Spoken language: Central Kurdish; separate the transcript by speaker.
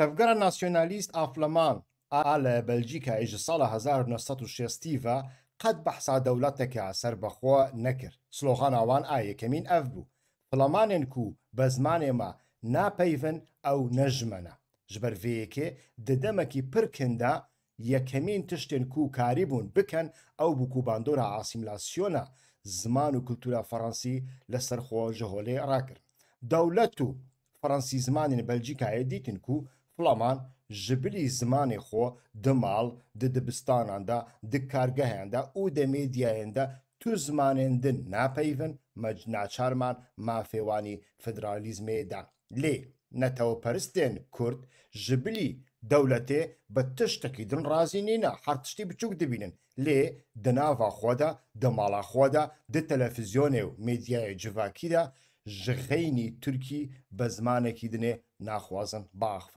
Speaker 1: Tevgera nasyonalîst a Fleman a li Belcîka ji sala 1960 qet behsa dewleteke serbexwa nekir. Slogana wan a yekemîn ev bû. Flemanên ku be zimanê me napeyvin ew nejime ne. Ji ber vêyekê di demekî pirkin de yekemîn tiştên ku karî bûn bikin ew bû ku bandora asîmlasyona ziman û kultura Fransî li serxwa ji holê rakir. Dewlet û Fransî zimanên Belcîkayê dîtin ku بڵامان ژبلی زمانی خۆ دماڵ د دبستاناندا د کارگەهێندا و دە مێدیایەندا تو زمانێندن ناپەیڤن مەج ناچارمان مافێوانی فدرالیزمێدا لێ نەتەوەپەرستێن کورد ژبلی دەولەتێ بە تشتێکی دن ڕازی نینە هەرتشتی بچووک دەبینن لێ دناوا خۆدا دەماڵا خۆدا د تەلەفزیۆنێ و مێدیایە جوواکیدا ژغەینی تورکی بە زمانێکی دنێ ناخوازن باخ